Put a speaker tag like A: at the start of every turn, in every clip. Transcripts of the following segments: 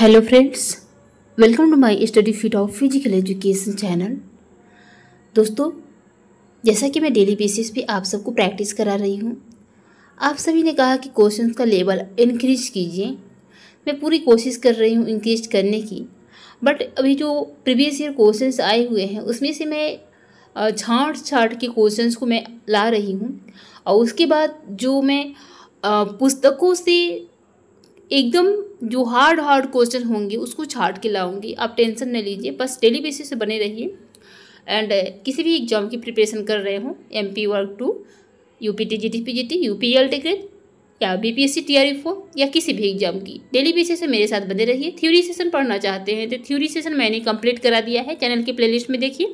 A: hello friends welcome to my study fit of physical education channel दोस्तों जैसा कि मैं डेली बेसिस पे आप सबको प्रैक्टिस करा रही हूँ आप सभी ने कहा कि क्वेश्चन का लेवल इंक्रीज कीजिए मैं पूरी कोशिश कर रही हूँ इंक्रीज करने की बट अभी जो प्रीवियस ईयर क्वेश्चन आए हुए हैं उसमें से मैं छाँट छाट के क्वेश्चन को मैं ला रही हूँ और उसके बाद जो मैं पुस्तकों से एकदम जो हार्ड हार्ड क्वेश्चन होंगे उसको छाट के लाऊंगी आप टेंशन न लीजिए बस डेली बेसिस से बने रहिए एंड uh, किसी भी एग्ज़ाम की प्रिपरेशन कर रहे हों एम पी वर्क two U P T G T P G T U P L T grade या B P S C T R F या किसी भी एग्जाम की डेली बेसिस से मेरे साथ बने रहिए थ्योरी सेशन पढ़ना चाहते हैं तो थ्योरी सेशन मैंने कंप्लीट करा दिया है चैनल के प्लेलिस्ट में देखिए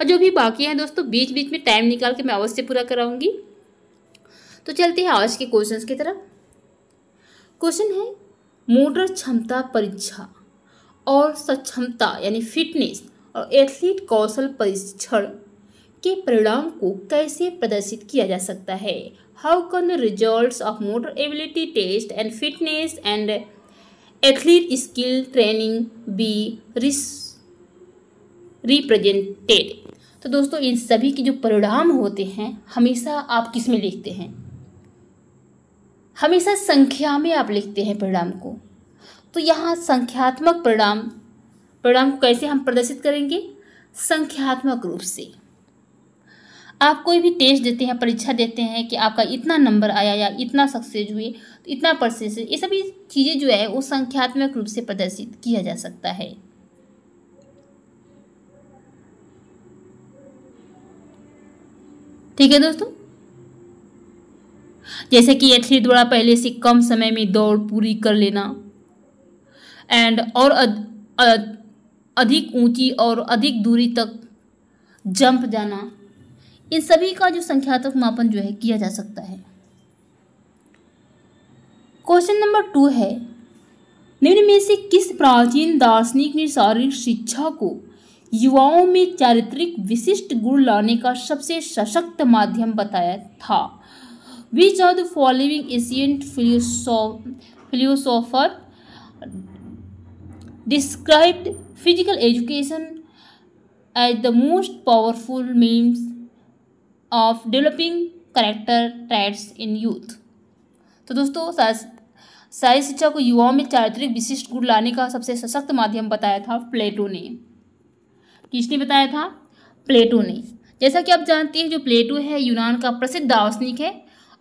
A: और जो भी बाकी हैं दोस्तों बीच बीच में टाइम निकाल के मैं अवश्य पूरा कराऊंगी तो चलते हैं आज के क्वेश्चंस की तरफ क्वेश्चन है मोटर क्षमता परीक्षा और सक्षमता यानी फिटनेस और एथलीट कौशल परीक्षण के परिणाम को कैसे प्रदर्शित किया जा सकता है how the result of motor ability test and fitness and athlete skill training be रिस रिप्रेजेंटेड तो दोस्तों इन सभी के जो परिणाम होते हैं हमेशा आप किस में लिखते हैं हमेशा संख्या में आप लिखते हैं परिणाम को तो यहाँ संख्यात्मक परिणाम परिणाम को कैसे हम प्रदर्शित करेंगे संख्यात्मक रूप से आप कोई भी टेस्ट देते हैं परीक्षा देते हैं कि आपका इतना नंबर आया या इतना सक्सेस हुए तो इतना परसेंटेज ये सभी चीज़ें जो है वो संख्यात्मक रूप से प्रदर्शित किया जा सकता है ठीक है दोस्तों जैसे कि एथलीट द्वारा पहले से कम समय में दौड़ पूरी कर लेना एंड और अद, अद, अधिक ऊंची और अधिक दूरी तक जंप जाना इन सभी का जो संख्यात्मक मापन जो है किया जा सकता है क्वेश्चन नंबर टू है निम्न में से किस प्राचीन दार्शनिक ने शारीरिक शिक्षा को युवाओं में चारित्रिक विशिष्ट गुण लाने का सबसे सशक्त माध्यम बताया था which are the following ancient philosopher described physical education as the most powerful means of developing character traits in youth तो दोस्तों सारी शिक्षा को युवाओं में चारित्रिक विशिष्ट गुण लाने का सबसे सशक्त माध्यम बताया था प्लेटो ने किसने बताया था प्लेटो ने जैसा कि आप जानते हैं जो प्लेटो है यूनान का प्रसिद्ध दार्शनिक है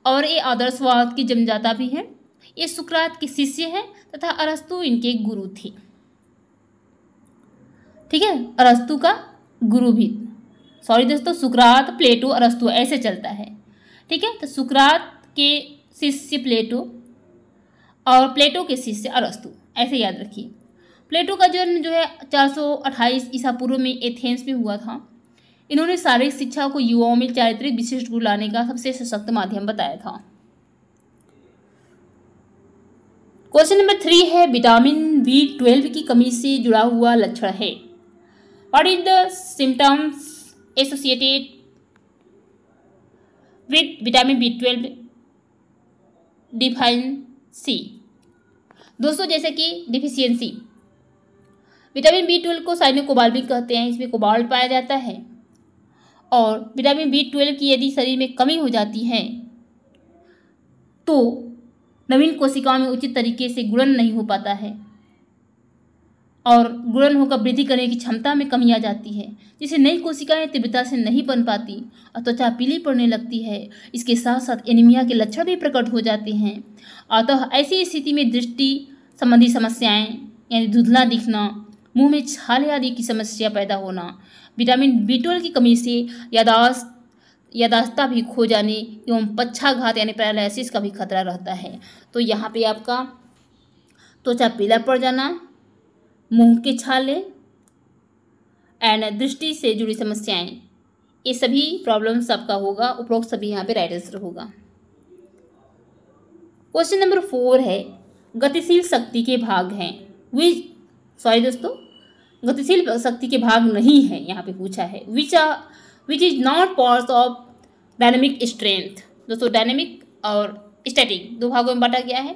A: और ये आदर्शवाद की जमजाता भी है ये सुकरात के शिष्य है तथा अरस्तु इनके गुरु थे ठीक है अरस्तु का गुरु भी सॉरी दोस्तों सुकरात प्लेटो अरस्तु ऐसे चलता है ठीक है तो सुकरात के शिष्य प्लेटो और प्लेटो के शिष्य अरस्तु ऐसे याद रखिए प्लेटो का जन्म जो है 428 ईसा पूर्व में एथेंस में हुआ था इन्होंने शारीरिक शिक्षा को युवाओं में चारित्रिक विशिष्ट गुण लाने का सबसे सशक्त माध्यम बताया था क्वेश्चन नंबर थ्री है विटामिन बी ट्वेल्व की कमी से जुड़ा हुआ लक्षण है what the symptoms associated associated vitamin B twelve deficiency दोस्तों जैसे कि डिफिशियंसी विटामिन बी ट्वेल्व को साइनो कहते हैं इसमें कोबाल्ट पाया जाता है और विटामिन बी ट्वेल्व की यदि शरीर में कमी हो जाती है तो नवीन कोशिकाओं में उचित तरीके से गुणन नहीं हो पाता है और गुणन होकर वृद्धि करने की क्षमता में कमी आ जाती है जिसे नई कोशिकाएं तीव्रता से नहीं बन पाती और त्वचा पीली पड़ने लगती है इसके साथ साथ एनीमिया के लक्षण भी प्रकट हो जाते हैं अतः तो ऐसी स्थिति में दृष्टि संबंधी समस्याएं यानी धुंधला दिखना मुंह में छाले आदि की समस्या पैदा होना विटामिन बी ट्वेल्व की कमी से यादाश्त यादाश्ता भी खो जाने एवं पच्छाघात यानी पैरालिसिस का भी खतरा रहता है तो यहाँ पे आपका त्वचा पीला पड़ जाना मुंह के छाले एंड दृष्टि से जुड़ी समस्याएं ये सभी प्रॉब्लम्स आपका होगा उपरोक्त सभी यहाँ पे राइट आंसर होगा क्वेश्चन नंबर फोर है गतिशील शक्ति के भाग हैं विच सॉरी दोस्तों गतिशील शक्ति के भाग नहीं है यहाँ पे पूछा है which are which is not part of dynamic strength दोस्तों डायनेमिक और स्टैटिक दो भागों में बांटा गया है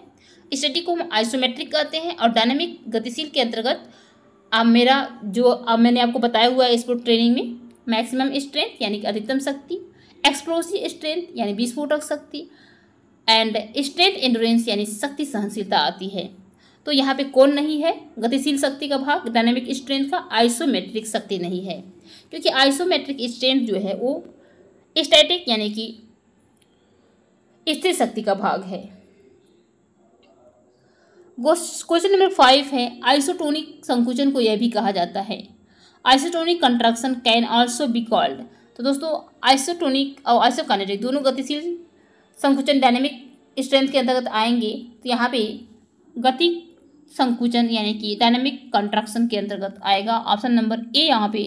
A: स्टैटिक को हम आइसोमेट्रिक कहते हैं और डायनेमिक गतिशील के अंतर्गत आप मेरा जो अब मैंने आपको बताया हुआ है स्पोर्ट ट्रेनिंग में मैक्सिमम स्ट्रेंथ यानी कि अधिकतम शक्ति एक्सप्लोसिव स्ट्रेंथ यानी विस्फोटक शक्ति एंड स्ट्रेंथ एंडोरेंस यानी शक्ति सहनशीलता आती है तो यहाँ पे कौन नहीं है गतिशील शक्ति का भाग डायनेमिक स्ट्रेंथ का आइसोमेट्रिक शक्ति नहीं है क्योंकि आइसोमेट्रिक स्ट्रेंथ जो है वो स्टैटिक यानी कि स्थिर शक्ति का भाग है क्वेश्चन नंबर फाइव है आइसोटोनिक संकुचन को यह भी कहा जाता है isotonic contraction can also be called तो दोस्तों आइसोटोनिक और आइसोकानेटिक दोनों गतिशील संकुचन डायनेमिक स्ट्रेंथ के अंतर्गत आएंगे तो यहाँ पे गति संकुचन यानी कि डायनेमिक कंट्रैक्शन के अंतर्गत आएगा ऑप्शन नंबर ए यहाँ पे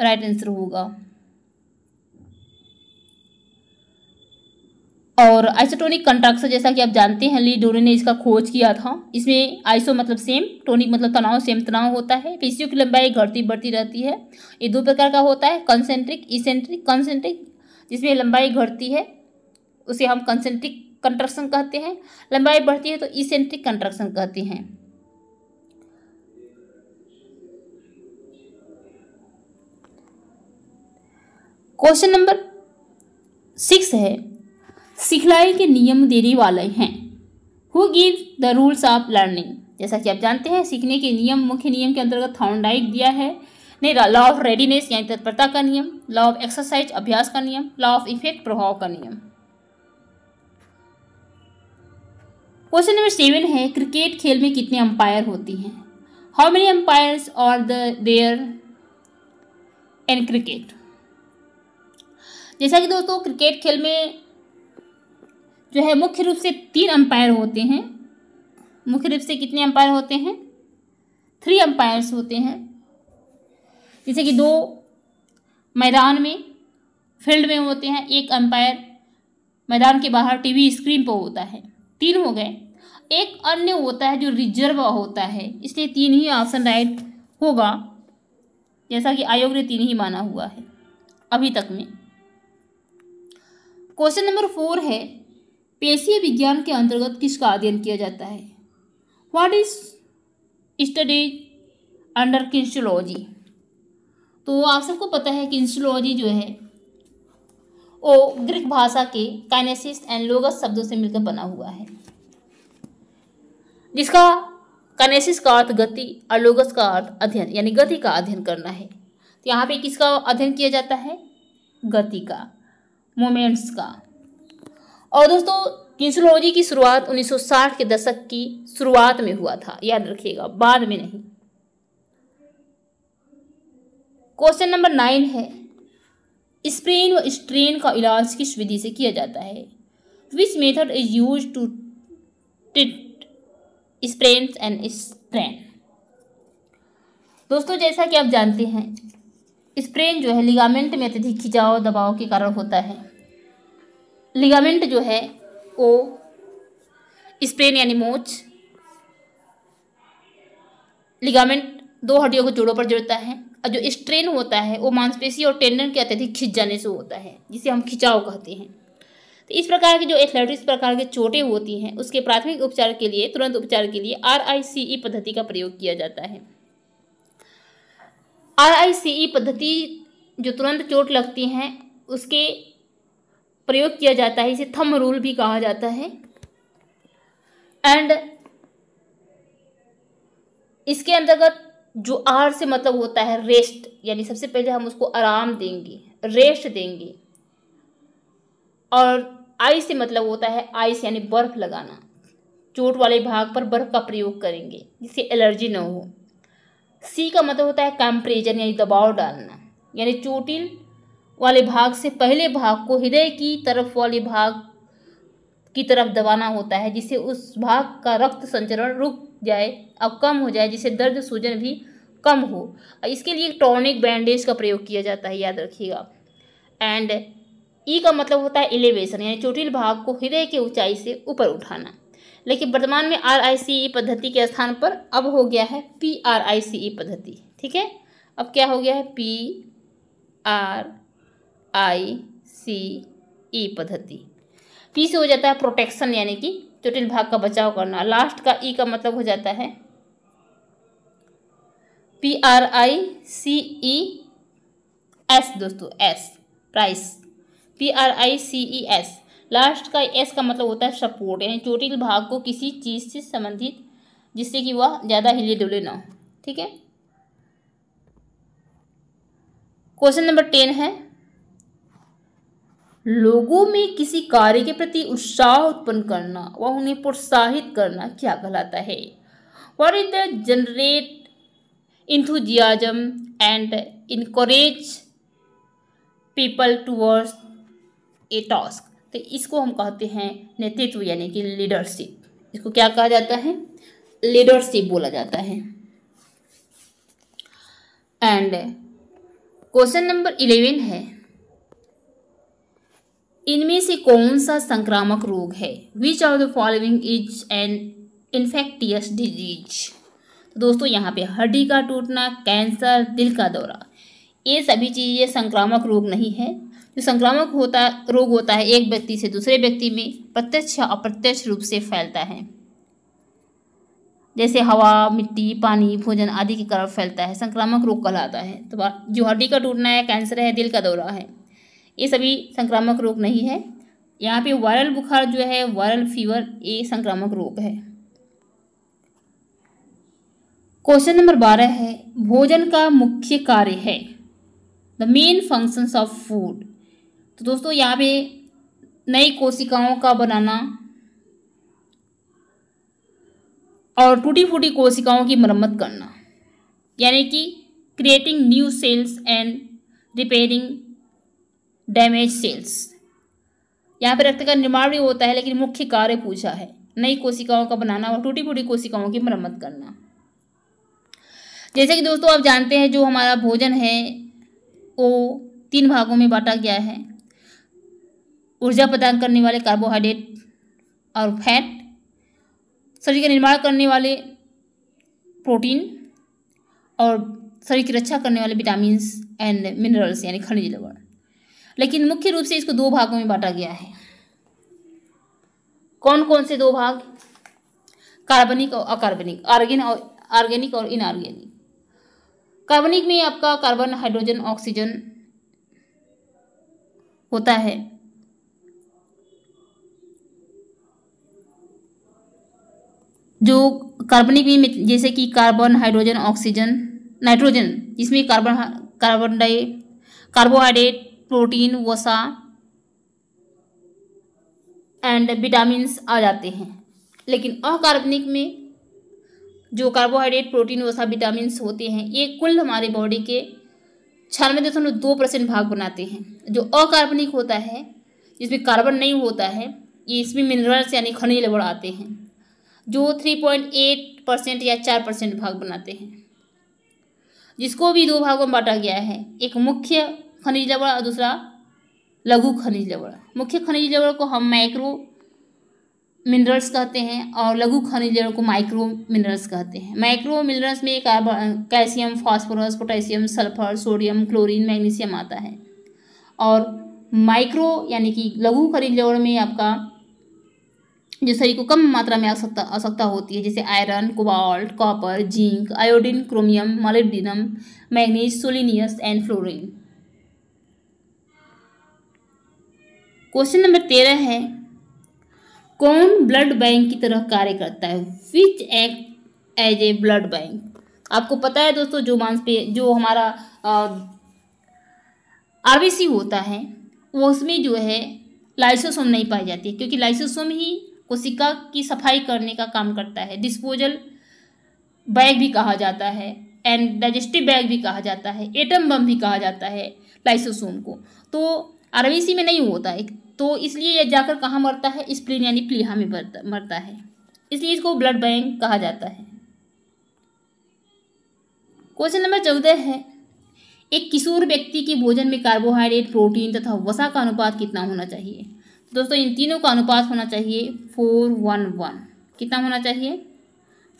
A: राइट आंसर होगा और आइसोटोनिक कंट्रैक्शन जैसा कि आप जानते हैं ली डोरे ने इसका खोज किया था इसमें आइसो मतलब सेम टोनिक मतलब तनाव सेम तनाव होता है पेशियों की लंबाई घटती बढ़ती रहती है ये दो प्रकार का होता है कंसेंट्रिक इसेंट्रिक कंसेंट्रिक जिसमें लंबाई घटती है उसे हम कंसेंट्रिक कंट्रक्शन कहते हैं लंबाई बढ़ती है तो इसेंट्रिक कंट्रक्शन कहते हैं क्वेश्चन नंबर सिक्स है सिखलाई के नियम देने वाले हैं who give the rules of learning जैसा कि आप जानते हैं सीखने के नियम मुख्य नियम के अंतर्गत थाउंडाइक दिया है नहीं लॉ ऑफ रेडीनेस यानी तत्परता का नियम लॉ ऑफ एक्सरसाइज अभ्यास का नियम लॉ ऑफ इफेक्ट प्रभाव का नियम क्वेश्चन नंबर सेवन है क्रिकेट खेल में कितने अंपायर होती हैं how many umpires are the there in cricket जैसा कि दोस्तों क्रिकेट खेल में जो है मुख्य रूप से तीन अंपायर होते हैं मुख्य रूप से कितने अंपायर होते हैं थ्री अंपायर्स होते हैं जैसे कि दो मैदान में फील्ड में होते हैं एक अंपायर मैदान के बाहर टीवी स्क्रीन पर होता है तीन हो गए एक अन्य होता है जो रिजर्व होता है इसलिए तीन ही ऑप्शन राइट होगा जैसा कि आयोग ने तीन ही माना हुआ है अभी तक में क्वेश्चन नंबर फोर है पेशीय विज्ञान के अंतर्गत किसका अध्ययन किया जाता है what is studies under kinesiology तो आप सबको पता है किन्सोलॉजी जो है वो ग्रीक भाषा के काइनेसिस एंड लोगस शब्दों से मिलकर बना हुआ है जिसका काइनेसिस का अर्थ गति और लोगस का अर्थ अध्ययन यानी गति का अध्ययन करना है तो यहाँ पे किसका अध्ययन किया जाता है गति का मोमेंट्स का और दोस्तों किन्सोलॉजी की शुरुआत 1960 के दशक की शुरुआत में हुआ था याद रखिएगा बाद में नहीं क्वेश्चन नंबर नाइन है स्प्रेन व स्ट्रेन का इलाज किस विधि से किया जाता है which method is use to treat sprain and strain दोस्तों जैसा कि आप जानते हैं स्प्रेन जो है लिगामेंट में अत्यधिक खिंचाव दबाव के कारण होता है लिगामेंट जो है वो स्प्रेन यानी मोच लिगामेंट दो हड्डियों को जोड़ों पर जुड़ता है और जो स्ट्रेन होता है वो मांसपेशी और टेंडन के अत्यधिक खिंच जाने से होता है जिसे हम खिंचाव कहते हैं तो इस प्रकार के जो एथलेटिक्स प्रकार के चोटें होती हैं उसके प्राथमिक उपचार के लिए तुरंत उपचार के लिए आर e पद्धति का प्रयोग किया जाता है आरआईसीई पद्धति जो तुरंत चोट लगती हैं उसके प्रयोग किया जाता है इसे थम रूल भी कहा जाता है एंड इसके अंतर्गत जो आर से मतलब होता है रेस्ट यानी सबसे पहले हम उसको आराम देंगे रेस्ट देंगे और आई से मतलब होता है आइस यानी बर्फ लगाना चोट वाले भाग पर बर्फ का प्रयोग करेंगे जिससे एलर्जी ना हो सी का मतलब होता है कंप्रेजन यानी दबाव डालना यानी चोटिल वाले भाग से पहले भाग को हृदय की तरफ वाले भाग की तरफ दबाना होता है जिससे उस भाग का रक्त संचरण रुक जाए और कम हो जाए जिससे दर्द सूजन भी कम हो इसके लिए टॉनिक बैंडेज का प्रयोग किया जाता है याद रखिएगा एंड ई e का मतलब होता है एलिवेशन यानी चोटिल भाग को हृदय की ऊंचाई से ऊपर उठाना लेकिन वर्तमान में आर आई सी ई पद्धति के स्थान पर अब हो गया है पी आर आई सी ई पद्धति ठीक है अब क्या हो गया है पी आर आई सी ई पद्धति पी से हो जाता है प्रोटेक्शन यानी कि जटिल भाग का बचाव करना लास्ट का ई e का मतलब हो जाता है P R I C E S दोस्तों S price P R I C E S last का एस का मतलब होता है सपोर्ट यानी चोटिल भाग को किसी चीज़ से संबंधित जिससे कि वह ज़्यादा हिले डुले ना हो ठीक है क्वेश्चन नंबर टेन है लोगों में किसी कार्य के प्रति उत्साह उत्पन्न करना व उन्हें प्रोत्साहित करना क्या कहलाता है what is the generate enthusiasm and encourage people towards a task तो इसको हम कहते हैं नेतृत्व यानी कि लीडरशिप इसको क्या कहा जाता है लीडरशिप बोला जाता है एंड क्वेश्चन नंबर इलेवन है इनमें से कौन सा संक्रामक रोग है which are the following is an infectious disease तो दोस्तों यहाँ पे हड्डी का टूटना कैंसर दिल का दौरा ये सभी चीज़ें संक्रामक रोग नहीं है जो संक्रामक होता रोग होता है एक व्यक्ति से दूसरे व्यक्ति में प्रत्यक्ष या अप्रत्यक्ष रूप से फैलता है जैसे हवा मिट्टी पानी भोजन आदि के कारण फैलता है संक्रामक रोग कहलाता है तो जो हड्डी का टूटना है कैंसर है दिल का दौरा है ये सभी संक्रामक रोग नहीं है यहाँ पे वायरल बुखार जो है वायरल फीवर ये संक्रामक रोग है क्वेश्चन नंबर बारह है भोजन का मुख्य कार्य है the main functions of food तो दोस्तों यहाँ पे नई कोशिकाओं का बनाना और टूटी फूटी कोशिकाओं की मरम्मत करना यानी कि creating new cells and repairing damage cells यहाँ पे रक्त का निर्माण भी होता है लेकिन मुख्य कार्य पूछा है नई कोशिकाओं का बनाना और टूटी फूटी कोशिकाओं की मरम्मत करना जैसे कि दोस्तों आप जानते हैं जो हमारा भोजन है वो तीन भागों में बांटा गया है ऊर्जा प्रदान करने वाले कार्बोहाइड्रेट और फैट शरीर का निर्माण करने वाले प्रोटीन और शरीर की रक्षा करने वाले विटामिन एंड मिनरल्स यानी खनिज लवण लेकिन मुख्य रूप से इसको दो भागों में बांटा गया है कौन कौन से दो भाग कार्बनिक और अकार्बनिक ऑर्गेन और ऑर्गेनिक और इनऑर्गेनिक कार्बनिक में आपका कार्बन हाइड्रोजन ऑक्सीजन होता है जो कार्बनिक में जैसे कि कार्बन हाइड्रोजन ऑक्सीजन नाइट्रोजन जिसमें कार्बन कार्बन डाई कार्बोहाइड्रेट प्रोटीन वसा एंड विटामिन आ जाते हैं लेकिन अकार्बनिक में जो कार्बोहाइड्रेट प्रोटीन वसा विटामिन होते हैं ये कुल हमारे बॉडी के छानवे दशमलव दो परसेंट भाग बनाते हैं जो अकार्बनिक होता है जिसमें कार्बन नहीं होता है ये इसमें मिनरल्स यानी खनिज लवण आते हैं जो थ्री पॉइंट एट परसेंट या चार परसेंट भाग बनाते हैं जिसको भी दो भागों में बांटा गया है एक मुख्य खनिज लवण और दूसरा लघु खनिज लवण मुख्य खनिज लवण को हम माइक्रो मिनरल्स कहते हैं और लघु खनिज लवण को माइक्रो मिनरल्स कहते हैं माइक्रो मिनरल्स में carbon calcium phosphorus potassium sulphur sodium chlorine magnesium आता है और माइक्रो यानी कि लघु खनिज लवण में आपका जो शरीर को कम मात्रा में आवश्यकता आवश्यकता होती है जैसे iron cobalt copper zinc iodine chromium molybdenum manganese selenium and fluorine question number तेरह है कौन ब्लड बैंक की तरह कार्य करता है which act as a blood bank आपको पता है दोस्तों जो मांस पे जो हमारा आरबीसी होता है वो उसमें जो है लाइसोसोम नहीं पाई जाती है क्योंकि लाइसोसोम ही कोशिका की सफाई करने का काम करता है डिस्पोजल बैग भी कहा जाता है एंड डाइजेस्टिव बैग भी कहा जाता है एटम बम भी कहा जाता है लाइसोसोम को तो आरबीसी में नहीं होता है तो इसलिए यह जाकर कहाँ मरता है स्प्लिन यानी प्लीहा में मरता है इसलिए इसको ब्लड बैंक कहा जाता है क्वेश्चन नंबर चौदह है एक किशोर व्यक्ति के भोजन में कार्बोहाइड्रेट प्रोटीन तथा वसा का अनुपात कितना होना चाहिए दोस्तों इन तीनों का अनुपात होना चाहिए फोर वन वन कितना होना चाहिए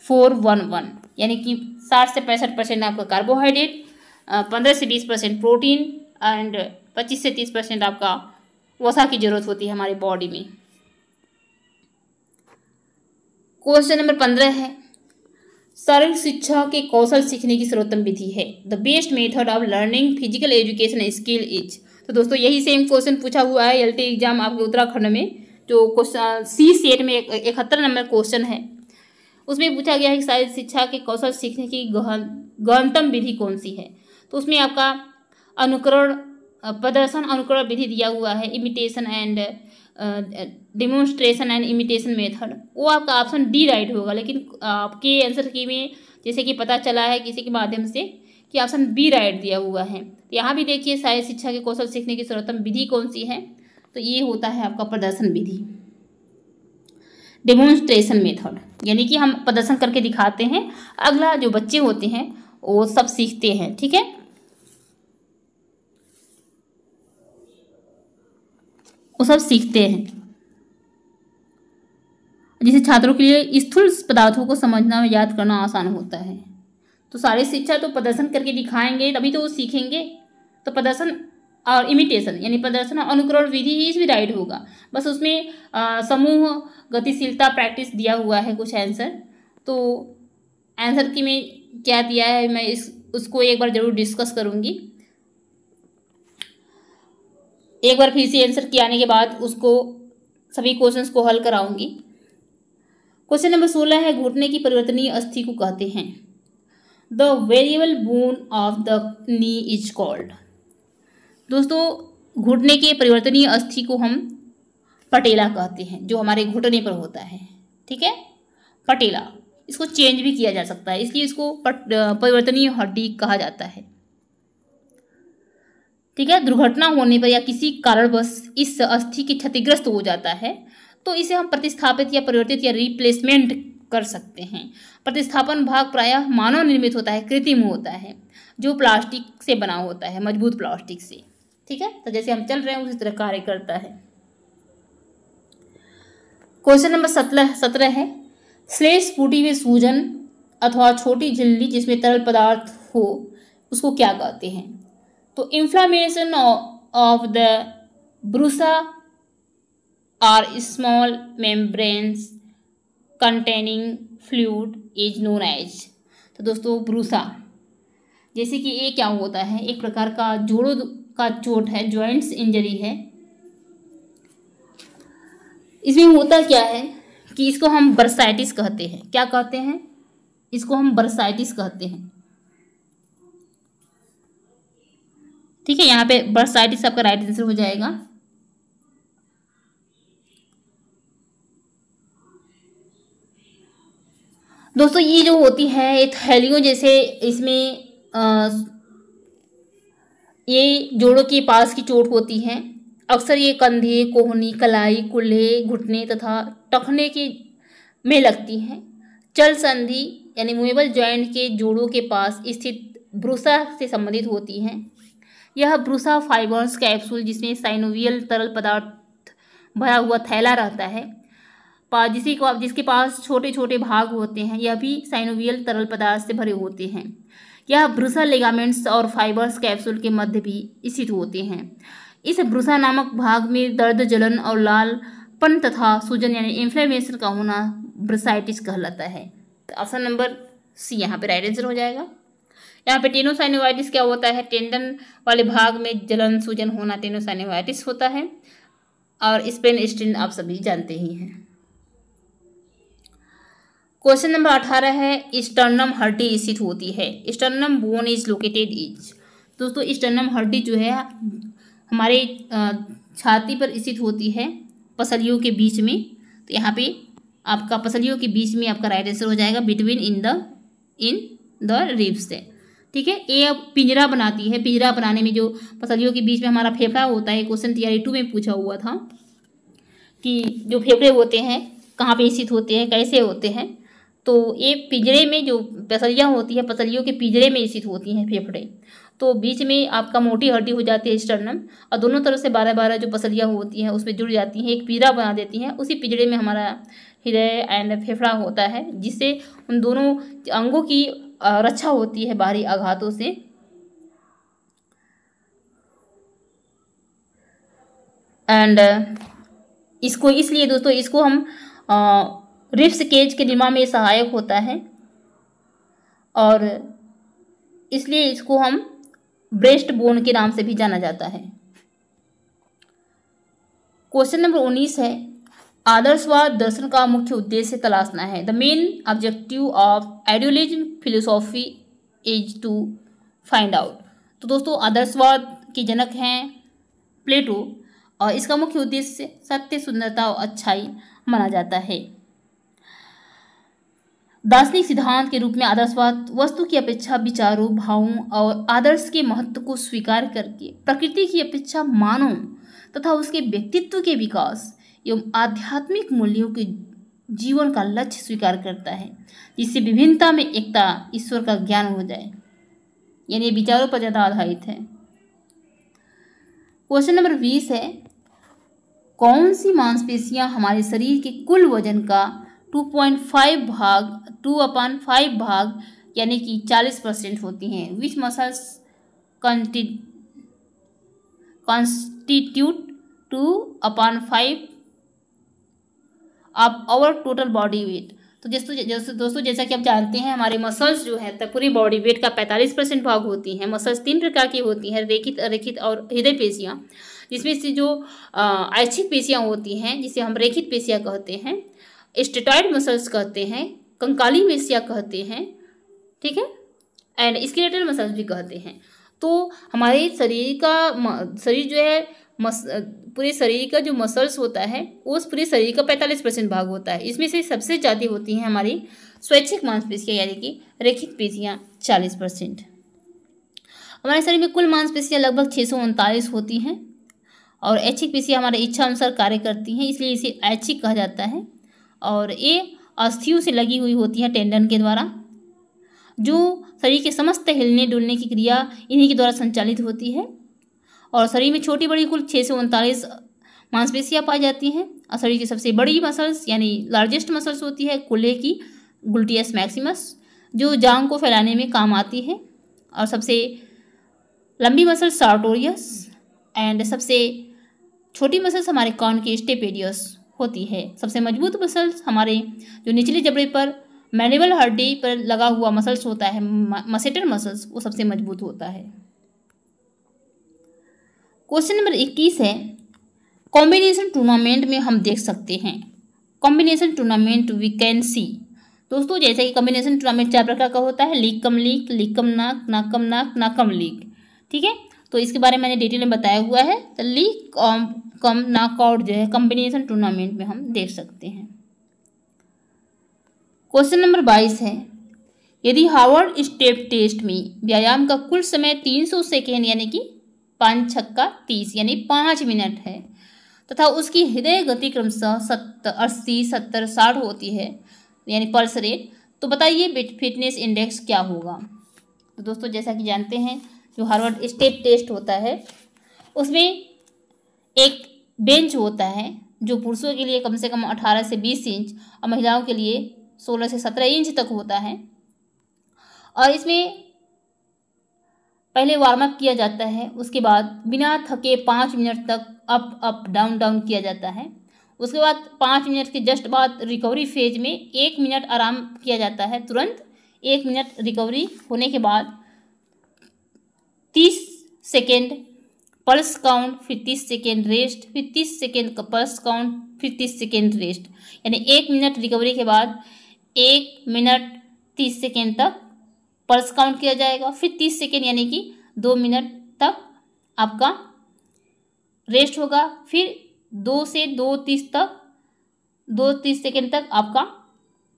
A: फोर वन वन यानी कि साठ से पैंसठ परसेंट आपका कार्बोहाइड्रेट पंद्रह से बीस परसेंट प्रोटीन एंड पच्चीस से तीस परसेंट आपका वसा की जरूरत होती है हमारे बॉडी में क्वेश्चन नंबर पंद्रह है शारीरिक शिक्षा के कौशल सीखने की सर्वोत्तम विधि है the best method of learning physical education skill is तो दोस्तों यही सेम क्वेश्चन पूछा हुआ है एल एग्जाम आपके उत्तराखंड में जो क्वेश्चन सी सेट में इकहत्तर नंबर क्वेश्चन है उसमें पूछा गया है कि शायद शिक्षा के कौशल सीखने की गहन गहनतम विधि कौन सी है तो उसमें आपका अनुकरण प्रदर्शन अनुकरण विधि दिया हुआ है imitation and demonstration and imitation method वो आपका ऑप्शन डी राइट होगा लेकिन uh, आपके आंसर की में जैसे कि पता चला है किसी के माध्यम से कि ऑप्शन बी राइट दिया हुआ है तो यहाँ भी देखिए साहित्य शिक्षा के कौशल सीखने की सर्वोत्तम विधि कौन सी है तो ये होता है आपका प्रदर्शन विधि डेमोन्स्ट्रेशन मेथड यानी कि हम प्रदर्शन करके दिखाते हैं अगला जो बच्चे होते हैं वो सब सीखते हैं ठीक है वो सब सीखते हैं जिसे छात्रों के लिए स्थूल पदार्थों को समझना और याद करना आसान होता है तो सारे शिक्षा तो प्रदर्शन करके दिखाएंगे तभी तो वो सीखेंगे तो प्रदर्शन और इमिटेशन यानी प्रदर्शन और अनुकरण विधि ही इसमें राइट होगा बस उसमें आ, समूह गतिशीलता प्रैक्टिस दिया हुआ है कुछ आंसर तो आंसर की में क्या दिया है मैं इस उसको एक बार ज़रूर डिस्कस करूँगी एक बार फिर से आंसर के आने के बाद उसको सभी क्वेश्चंस को हल कराऊंगी क्वेश्चन नंबर सोलह है घुटने की परिवर्तनीय अस्थि को कहते हैं the variable bone of the knee is called दोस्तों घुटने के परिवर्तनीय अस्थि को हम पटेला कहते हैं जो हमारे घुटने पर होता है ठीक है पटेला इसको चेंज भी किया जा सकता है इसलिए इसको परिवर्तनीय हड्डी कहा जाता है ठीक है दुर्घटना होने पर या किसी कारणवश इस अस्थि के क्षतिग्रस्त हो जाता है तो इसे हम प्रतिस्थापित या परिवर्तित या रिप्लेसमेंट कर सकते हैं प्रतिस्थापन भाग प्रायः मानव निर्मित होता है कृत्रिम होता है जो प्लास्टिक से बना होता है मजबूत प्लास्टिक से ठीक है तो जैसे हम चल रहे हैं उसी तरह कार्य करता है क्वेश्चन नंबर सत्रह सत्रह है श्लेष फूटी में सूजन अथवा छोटी झिल्ली जिसमें तरल पदार्थ हो उसको क्या कहते हैं तो inflammation of the bursa are small membranes containing fluid is known as तो दोस्तों ब्रूसा जैसे कि ये क्या होता है एक प्रकार का जोड़ों का चोट है जॉइंट्स इंजरी है इसमें होता क्या है कि इसको हम बर्साइटिस कहते हैं क्या कहते हैं इसको हम बर्साइटिस कहते हैं ठीक है यहाँ पे बर्साइटिस आपका राइट आंसर हो जाएगा दोस्तों ये जो होती है ये थैलियों जैसे इसमें आ, ये जोड़ों के पास की चोट होती है अक्सर ये कंधे कोहनी कलाई कुल्हे घुटने तथा टखने के में लगती हैं चल संधि यानी मूवेबल जॉइंट के जोड़ों के पास स्थित ब्रूसा से संबंधित होती हैं यह ब्रूसा फाइबर्स कैप्सूल जिसमें साइनोवियल तरल पदार्थ भरा हुआ थैला रहता है जिसे को जिसके पास छोटे छोटे भाग होते हैं यह भी साइनोवियल तरल पदार्थ से भरे होते हैं यह ब्रुसा लेगामेंट्स और फाइबर्स कैप्सूल के मध्य भी स्थित होते हैं इस ब्रुसा नामक भाग में दर्द जलन और लालपन तथा सूजन यानी इन्फ्लेमेशन का होना ब्रसाइटिस कहलाता है तो ऑप्शन नंबर सी यहाँ पर राइट आंसर हो जाएगा यहाँ पे टेनोसाइनोवाइटिस क्या होता है टेंडन वाले भाग में जलन सूजन होना टेनोसाइनोवाइटिस होता है और स्पेन स्टेन आप सभी जानते ही हैं क्वेश्चन नंबर अठारह है स्टर्नम हड्डी स्थित होती है sternum bone is located is दोस्तों स्टर्नम हड्डी जो है हमारे छाती पर स्थित होती है पसलियों के बीच में तो यहाँ पे आपका पसलियों के बीच में आपका राइट आंसर हो जाएगा between in the in the ribs है ठीक है ये अब पिंजरा बनाती है पिंजरा बनाने में जो पसलियों के बीच में हमारा फेफड़ा होता है क्वेश्चन तैयारी टू में पूछा हुआ था कि जो फेफड़े होते हैं कहाँ पे स्थित होते हैं कैसे होते हैं तो ये पिंजरे में जो पसलियाँ होती हैं पसलियों के पिंजरे में स्थित होती हैं फेफड़े तो बीच में आपका मोटी हड्डी हो जाती है स्टर्नम और दोनों तरफ से बारह बारह जो पसलियाँ होती हैं उसमें जुड़ जाती हैं एक पीड़ा बना देती हैं उसी पिजड़े में हमारा हृदय एंड फेफड़ा होता है जिससे उन दोनों अंगों की रक्षा होती है बाहरी आघातों से एंड इसको इसलिए दोस्तों इसको हम आ, रिप्स केज के निर्माण में सहायक होता है और इसलिए इसको हम ब्रेस्ट बोन के नाम से भी जाना जाता है क्वेश्चन नंबर उन्नीस है आदर्शवाद दर्शन का मुख्य उद्देश्य तलाशना है the main objective of idealism philosophy is to find out तो दोस्तों आदर्शवाद के जनक हैं प्लेटो और इसका मुख्य उद्देश्य सत्य सुंदरता और अच्छाई माना जाता है दार्शनिक सिद्धांत के रूप में आदर्शवाद वस्तु की अपेक्षा विचारों भावों और आदर्श के महत्व को स्वीकार करके प्रकृति की अपेक्षा मानव तथा उसके व्यक्तित्व के विकास एवं आध्यात्मिक मूल्यों के जीवन का लक्ष्य स्वीकार करता है जिससे विभिन्नता में एकता ईश्वर का ज्ञान हो जाए यानी विचारों पर ज़्यादा आधारित है क्वेश्चन नंबर बीस है कौन सी मांसपेशियां हमारे शरीर के कुल वजन का टू पॉइंट फाइव भाग टू अपन फाइव भाग यानी कि चालीस परसेंट होती हैं which muscles constitute two upon five of our total body weight तो जैसे जैसे दोस्तों जैसा कि आप जानते हैं हमारे मसल्स जो है पूरी बॉडी वेट का पैंतालीस परसेंट भाग होती हैं मसल्स तीन प्रकार की होती हैं रेखित अरेखित और हृदय पेशियाँ जिसमें से जो ऐच्छिक पेशियाँ होती हैं जिसे हम रेखित पेशियाँ कहते हैं स्टेटॉइड मसल्स कहते हैं कंकाली मेसिया कहते हैं ठीक है एंड स्केलेटल मसल्स भी कहते हैं तो हमारे शरीर का शरीर जो है मस पूरे शरीर का जो मसल्स होता है उस पूरे शरीर का पैंतालीस परसेंट भाग होता है इसमें से सबसे ज़्यादा होती हैं हमारी स्वैच्छिक मांसपेशियाँ यानी कि रेखित पेशियाँ चालीस परसेंट हमारे शरीर में कुल मांसपेशियाँ लगभग छः सौ उनतालीस होती हैं और ऐच्छिक पेशियाँ हमारे इच्छा अनुसार कार्य करती हैं इसलिए इसे ऐच्छिक कहा जाता है और ये अस्थियों से लगी हुई होती है टेंडन के द्वारा जो शरीर के समस्त हिलने डुलने की क्रिया इन्हीं के द्वारा संचालित होती है और शरीर में छोटी बड़ी कुल छः से उनतालीस मांसपेशियाँ पाई जाती हैं और शरीर की सबसे बड़ी मसल्स यानी लार्जेस्ट मसल्स होती है कुल्हे की गुल्टियस मैक्सिमस जो जांग को फैलाने में काम आती है और सबसे लंबी मसल्स सार्टोरियस एंड सबसे छोटी मसल्स हमारे कॉन की स्टेपेडियस होती है सबसे मजबूत मसल्स हमारे जो निचले जबड़े पर मैनिबल हड्डी पर लगा हुआ मसल्स होता है मसेटर मसल्स वो सबसे मजबूत होता है क्वेश्चन नंबर इक्कीस है कॉम्बिनेशन टूर्नामेंट में हम देख सकते हैं combination tournament we can see दोस्तों जैसे कि कॉम्बिनेशन टूर्नामेंट चार प्रकार का होता है league cum league league cum knock knock कम नाक नाक कम लीग ठीक है तो इसके बारे में मैंने डिटेल में बताया हुआ है लीग कम नॉकआउट जो है कॉम्बिनेशन टूर्नामेंट में हम देख सकते हैं क्वेश्चन नंबर बाईस है यदि हार्वर्ड स्टेप टेस्ट में व्यायाम का कुल समय तीन सौ सेकेंड यानी कि पाँच छक्का तीस यानी पाँच मिनट है तथा उसकी हृदय गति क्रमशः सत्तर अस्सी सत्तर साठ होती है यानी पल्स रेट तो बताइए फिटनेस इंडेक्स क्या होगा तो दोस्तों जैसा कि जानते हैं जो हार्वर्ड स्टेप टेस्ट होता है उसमें एक बेंच होता है जो पुरुषों के लिए कम से कम अठारह से बीस इंच और महिलाओं के लिए सोलह से सत्रह इंच तक होता है और इसमें पहले वार्म अप किया जाता है उसके बाद बिना थके पाँच मिनट तक अप अप डाउन डाउन किया जाता है उसके बाद पाँच मिनट के जस्ट बाद रिकवरी फेज में एक मिनट आराम किया जाता है तुरंत एक मिनट रिकवरी होने के बाद तीस सेकेंड पल्स काउंट फिर तीस सेकेंड रेस्ट फिर तीस सेकेंड का पल्स काउंट फिर तीस सेकेंड रेस्ट यानी एक मिनट रिकवरी के बाद एक मिनट तीस सेकेंड तक पल्स काउंट किया जाएगा फिर तीस सेकेंड यानी कि दो मिनट तक आपका रेस्ट होगा फिर दो से दो तीस तक दो तीस सेकेंड तक आपका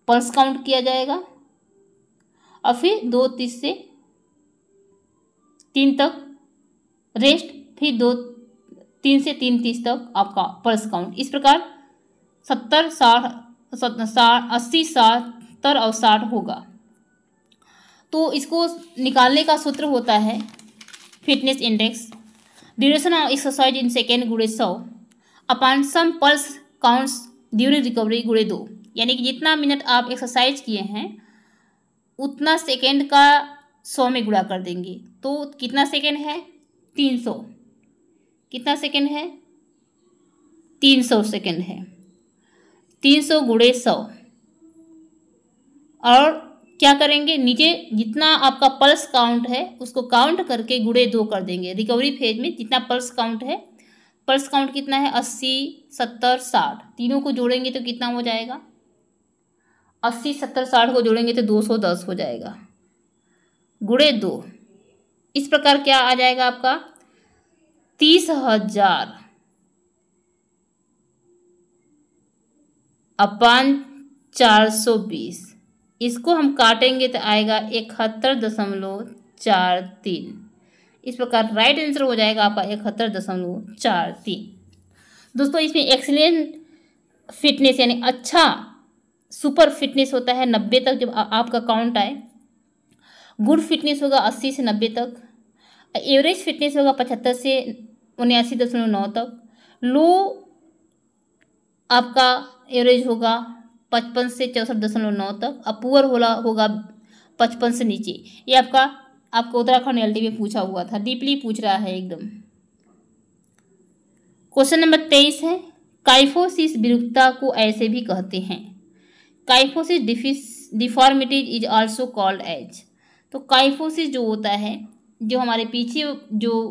A: पल्स काउंट किया जाएगा और फिर दो तीस से तीन तक रेस्ट फिर दो तीन से तीन तीस तक आपका पल्स काउंट इस प्रकार सत्तर साठ साठ अस्सी सत्तर और साठ होगा तो इसको निकालने का सूत्र होता है fitness index duration of exercise in second गुड़े सौ upon sum pulse counts during recovery गुड़े दो यानी कि जितना मिनट आप एक्सरसाइज किए हैं उतना सेकेंड का सौ में गुड़ा कर देंगे तो कितना सेकेंड है तीन सौ कितना सेकेंड है तीन सौ सेकेंड है तीन सौ गुड़े सौ और क्या करेंगे नीचे जितना आपका पल्स काउंट है उसको काउंट करके गुड़े दो कर देंगे रिकवरी फेज में जितना पल्स काउंट है पल्स काउंट कितना है अस्सी सत्तर साठ तीनों को जोड़ेंगे तो कितना हो जाएगा अस्सी सत्तर साठ को जोड़ेंगे तो दो सौ दस हो जाएगा गुड़े दो इस प्रकार क्या आ जाएगा आपका तीस हजार अपान चार सौ बीस इसको हम काटेंगे तो आएगा इकहत्तर दशमलव चार तीन इस प्रकार राइट आंसर हो जाएगा आपका इकहत्तर दशमलव चार तीन दोस्तों इसमें एक्सीलेंट फिटनेस यानी अच्छा सुपर फिटनेस होता है नब्बे तक जब आपका काउंट आए गुड फिटनेस होगा अस्सी से नब्बे तक एवरेज फिटनेस होगा पचहत्तर से उन्यासी दशमलव नौ तक लो आपका एवरेज होगा पचपन से चौंसठ दशमलव नौ तक और पुअर होला होगा पचपन से नीचे ये आपका आपको उत्तराखंड एल में पूछा हुआ था डीपली पूछ रहा है एकदम क्वेश्चन नंबर तेईस है काइफोसिस विरूपता को ऐसे भी कहते हैं काइफोसिस डिफिस deformities is also called as तो काइफोसिस जो होता है जो हमारे पीछे जो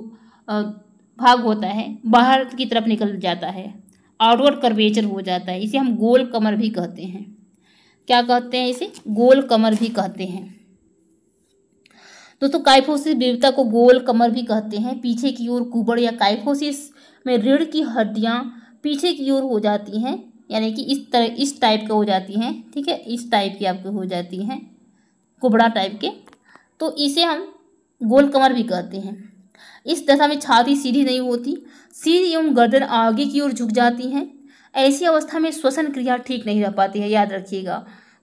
A: भाग होता है बाहर की तरफ निकल जाता है आउटवर्ड कर्वेचर हो जाता है इसे हम गोल कमर भी कहते हैं क्या कहते हैं इसे गोल कमर भी कहते हैं दोस्तों काइफोसिस देवता को गोल कमर भी कहते हैं पीछे की ओर कुबड़ या काइफोसिस में रीढ़ की हड्डियाँ पीछे की ओर हो जाती हैं यानी कि इस तरह इस टाइप का हो जाती हैं ठीक है इस टाइप की आपको हो जाती हैं कुबड़ा टाइप के तो इसे हम गोल कमर भी कहते हैं इस दशा में छाती सीधी नहीं होती सिर एवं गर्दन आगे की ओर झुक जाती हैं ऐसी अवस्था में श्वसन क्रिया ठीक नहीं रह पाती है याद रखिएगा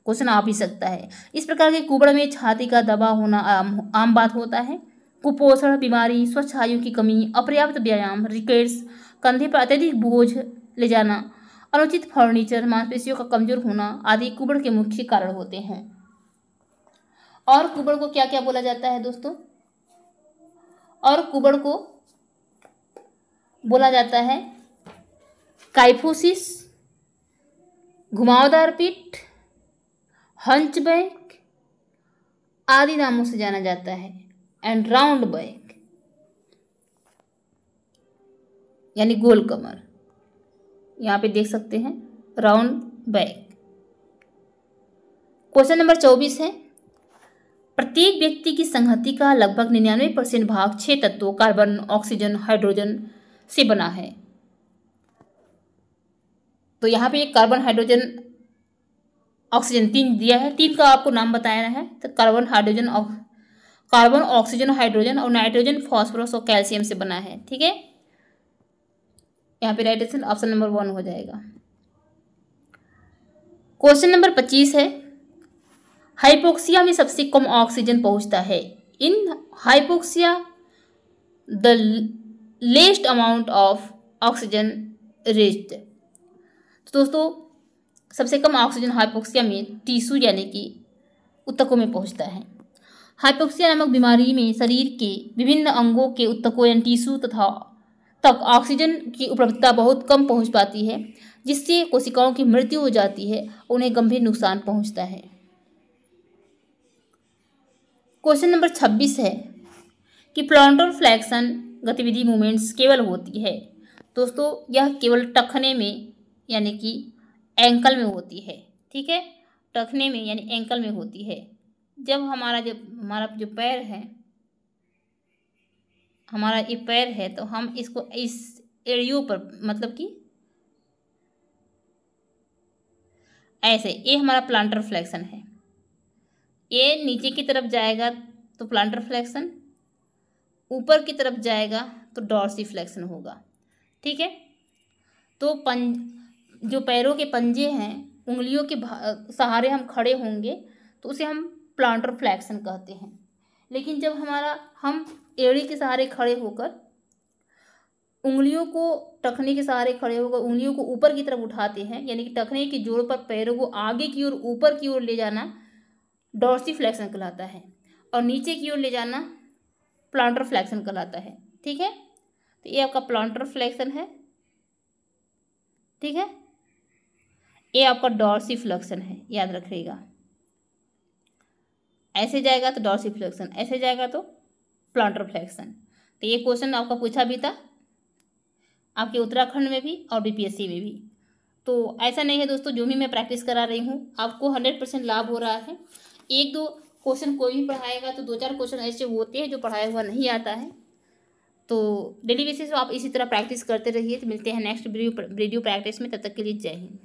A: क्वेश्चन आ भी सकता है इस प्रकार के कुबड़ में छाती का दबा होना आम, आम बात होता है कुपोषण बीमारी स्वच्छ आयु की कमी अपर्याप्त व्यायाम रिकेट्स कंधे पर अत्यधिक बोझ ले जाना अनुचित फर्नीचर मांसपेशियों का कमजोर होना आदि कुबड़ के मुख्य कारण होते हैं और कुबड़ को क्या क्या बोला जाता है दोस्तों और कुबड़ को बोला जाता है काइफोसिस घुमावदार पीठ हंच हंचबैक आदि नामों से जाना जाता है एंड राउंड बैक यानी गोल कमर यहाँ पे देख सकते हैं राउंड बैक क्वेश्चन नंबर चौबीस है प्रत्येक व्यक्ति की संहति का लगभग निन्यानवे परसेंट भाग छः तत्वों कार्बन ऑक्सीजन हाइड्रोजन से बना है तो यहाँ पे कार्बन हाइड्रोजन ऑक्सीजन तीन दिया है तीन का आपको नाम बताया है तो carbon hydrogen carbon oxygen hydrogen और नाइट्रोजन फॉस्फोरस और कैल्शियम से बना है ठीक है यहाँ पे राइट ऑप्शन नंबर वन हो जाएगा क्वेश्चन नंबर पच्चीस है हाइपोक्सिया में सबसे कम ऑक्सीजन पहुंचता है in hypoxia the least amount of oxygen riched तो दोस्तों सबसे कम ऑक्सीजन हाइपोक्सिया में टीसू यानी कि उत्तकों में पहुंचता है हाइपोक्सिया नामक बीमारी में शरीर के विभिन्न अंगों के उत्तकों यानी टीसू तथा तक ऑक्सीजन की उपलब्धता बहुत कम पहुंच पाती है जिससे कोशिकाओं की मृत्यु हो जाती है उन्हें गंभीर नुकसान पहुंचता है क्वेश्चन नंबर छब्बीस है कि प्लॉन्टोन फ्लैक्शन गतिविधि मूवमेंट्स केवल होती है दोस्तों यह केवल टखने में यानी कि एंकल में होती है ठीक है टखने में यानी एंकल में होती है जब हमारा जब हमारा जो पैर है हमारा ये पैर है तो हम इसको इस एड़ियों पर मतलब कि ऐसे ये हमारा प्लांटर फ्लैक्शन है ये नीचे की तरफ जाएगा तो प्लांटर फ्लैक्सन ऊपर की तरफ जाएगा तो डॉर्सी फ्लेक्शन होगा ठीक है तो पंज जो पैरों के पंजे हैं उंगलियों के सहारे हम खड़े होंगे तो उसे हम प्लांटर फ्लैक्सन कहते हैं लेकिन जब हमारा हम एड़ी के सहारे खड़े होकर उंगलियों को टखने के सहारे खड़े होकर उंगलियों को ऊपर की तरफ उठाते हैं यानी कि टखने के जोड़ पर पैरों को आगे की ओर ऊपर की ओर ले जाना फ्लैक्शन कहलाता है और नीचे की ओर ले जाना प्लांटर फ्लैक्शन कहलाता है ठीक है तो ये आपका प्लांटर फ्लैक्शन है ठीक है ये आपका डॉर्सीफ्लक्शन है याद रखिएगा ऐसे जाएगा तो फ्लैक्शन ऐसे जाएगा तो प्लांटर फ्लैक्शन तो ये क्वेश्चन आपका पूछा भी था आपके उत्तराखंड में भी और बीपीएससी में भी तो ऐसा नहीं है दोस्तों जो भी मैं प्रैक्टिस करा रही हूँ आपको हंड्रेड परसेंट लाभ हो रहा है एक दो क्वेश्चन कोई भी पढ़ाएगा तो दो चार क्वेश्चन ऐसे होते हैं जो पढ़ाया हुआ नहीं आता है तो डेली बेसिस आप इसी तरह प्रैक्टिस करते रहिए तो मिलते हैं नेक्स्ट वीडियो वीडियो प्रैक्टिस में तब तक के लिए जय हिंद